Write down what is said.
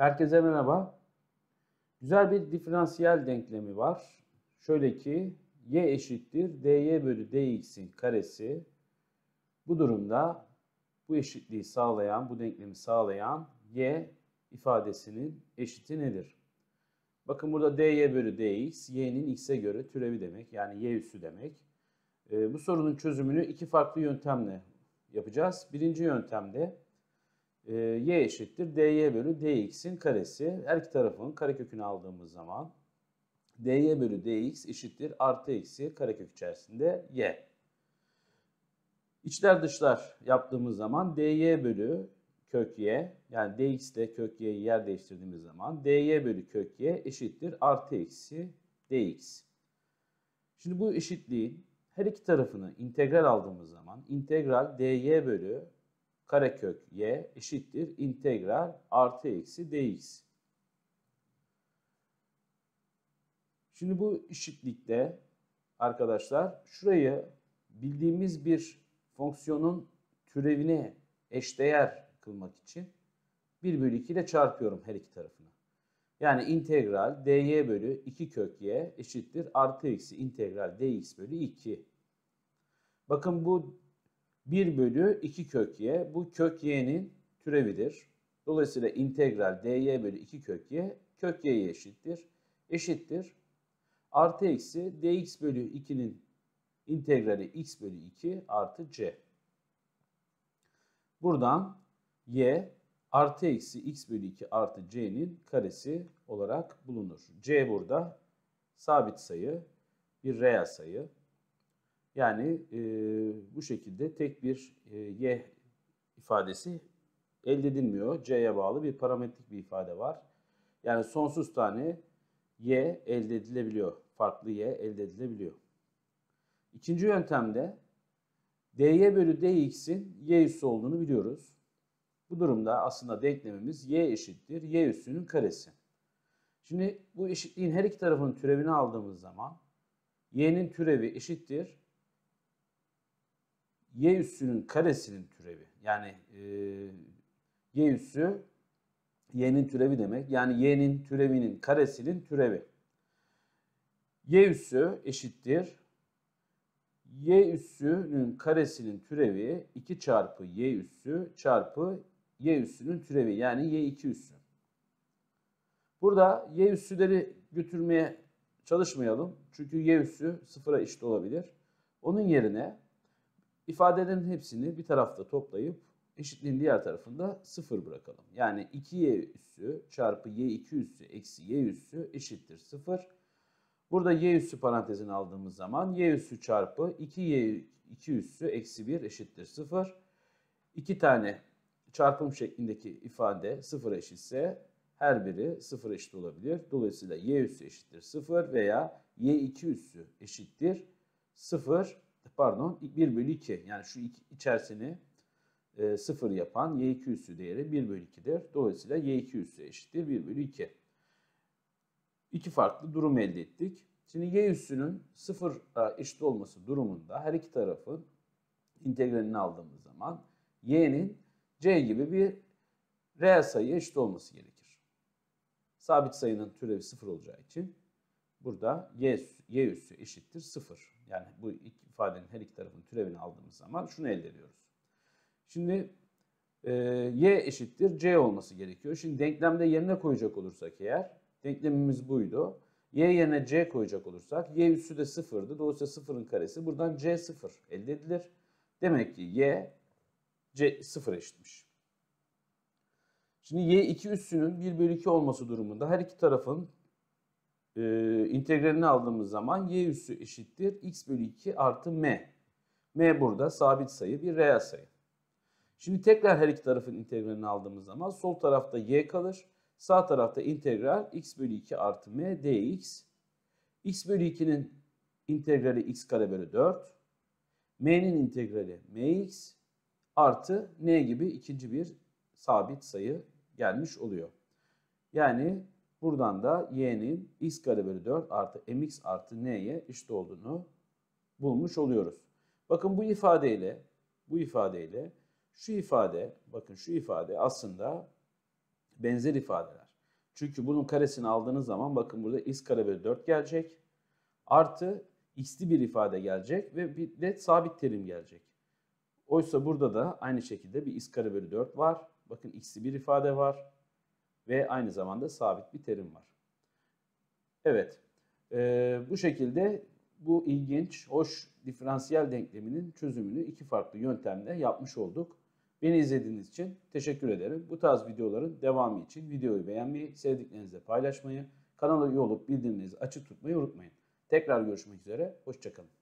Herkese merhaba. Güzel bir diferansiyel denklemi var. Şöyle ki y eşittir dy bölü dx'in karesi. Bu durumda bu eşitliği sağlayan, bu denklemi sağlayan y ifadesinin eşiti nedir? Bakın burada dy bölü dx, y'nin x'e göre türevi demek. Yani y üssü demek. E, bu sorunun çözümünü iki farklı yöntemle yapacağız. Birinci yöntemde ee, y eşittir dy bölü dx'in karesi. Her iki tarafın karekökünü aldığımız zaman dy bölü dx eşittir artı eksi karekök içerisinde y. İçler dışlar yaptığımız zaman dy bölü kök y yani dx ile kök y'yi yer değiştirdiğimiz zaman dy bölü kök y eşittir artı eksi dx. Şimdi bu eşitliğin her iki tarafını integral aldığımız zaman integral dy bölü karekök y eşittir integral artı eksi dx. Şimdi bu eşitlikte arkadaşlar şurayı bildiğimiz bir fonksiyonun türevine eşdeğer kılmak için 1 bölü 2 ile çarpıyorum her iki tarafını. Yani integral dy bölü 2 kök y eşittir artı eksi integral dx bölü 2. Bakın bu 1 bölü 2 kök y. Bu kök y'nin türevidir. Dolayısıyla integral dy bölü 2 kök y kök y'ye eşittir. Eşittir. Artı eksi dx bölü 2'nin integrali x bölü 2 artı c. Buradan y artı eksi x bölü 2 artı c'nin karesi olarak bulunur. c burada sabit sayı, bir reel sayı. Yani e, bu şekilde tek bir e, y ifadesi elde edilmiyor. c'ye bağlı bir parametrik bir ifade var. Yani sonsuz tane y elde edilebiliyor. Farklı y elde edilebiliyor. İkinci yöntemde dy bölü dx'in y üssü olduğunu biliyoruz. Bu durumda aslında denklemimiz y eşittir y üssünün karesi. Şimdi bu eşitliğin her iki tarafının türevini aldığımız zaman y'nin türevi eşittir y üssünün karesinin türevi. Yani e, y üssü y'nin türevi demek. Yani y'nin türevinin karesinin türevi. y üssü eşittir. y üssünün karesinin türevi 2 çarpı y üssü çarpı y üssünün türevi. Yani y2 üssü. Burada y üssüleri götürmeye çalışmayalım. Çünkü y üssü sıfıra eşit olabilir. Onun yerine ifadelerin hepsini bir tarafta toplayıp eşitliğin diğer tarafında sıfır bırakalım. Yani 2y üssü çarpı y2 üssü eksi y üssü eşittir sıfır. Burada y üssü parantezini aldığımız zaman y üssü çarpı 2y 2 üssü eksi 1 eşittir sıfır. İki tane çarpım şeklindeki ifade sıfır eşitse her biri sıfır eşit olabilir. Dolayısıyla y üssü eşittir sıfır veya y2 üssü eşittir sıfır pardon 1 bölü 2 yani şu iki, içerisini e, 0 yapan y2 üssü değeri 1 bölü 2'dir. Dolayısıyla y2 üssü eşittir 1 bölü 2. İki farklı durum elde ettik. Şimdi y üssünün sıfır e, eşit olması durumunda her iki tarafın integralini aldığımız zaman y'nin c gibi bir reel sayıya eşit olması gerekir. Sabit sayının türevi sıfır olacağı için burada y, y üssü eşittir sıfır. Yani bu ifadenin her iki tarafın türevini aldığımız zaman şunu elde ediyoruz. Şimdi e, y eşittir c olması gerekiyor. Şimdi denklemde yerine koyacak olursak eğer denklemimiz buydu. y yerine c koyacak olursak y üssü de sıfırdı. Dolayısıyla sıfırın karesi buradan c sıfır elde edilir. Demek ki y c sıfır eşitmiş. Şimdi y2 üssünün 1 bölü 2 olması durumunda her iki tarafın e, ee, integralini aldığımız zaman y üssü eşittir x bölü 2 artı m. m burada sabit sayı bir reel sayı. Şimdi tekrar her iki tarafın integralini aldığımız zaman sol tarafta y kalır. Sağ tarafta integral x bölü 2 artı m dx. x bölü 2'nin integrali x kare bölü 4. m'nin integrali mx artı n gibi ikinci bir sabit sayı gelmiş oluyor. Yani Buradan da y'nin x kare bölü 4 artı mx artı n'ye eşit olduğunu bulmuş oluyoruz. Bakın bu ifadeyle, bu ifadeyle şu ifade, bakın şu ifade aslında benzer ifadeler. Çünkü bunun karesini aldığınız zaman bakın burada x kare bölü 4 gelecek. Artı x'li bir ifade gelecek ve bir de sabit terim gelecek. Oysa burada da aynı şekilde bir x kare bölü 4 var. Bakın x'li bir ifade var ve aynı zamanda sabit bir terim var. Evet, e, bu şekilde bu ilginç, hoş diferansiyel denkleminin çözümünü iki farklı yöntemle yapmış olduk. Beni izlediğiniz için teşekkür ederim. Bu tarz videoların devamı için videoyu beğenmeyi, sevdiklerinizle paylaşmayı, kanala üye olup bildirimlerinizi açık tutmayı unutmayın. Tekrar görüşmek üzere, hoşçakalın.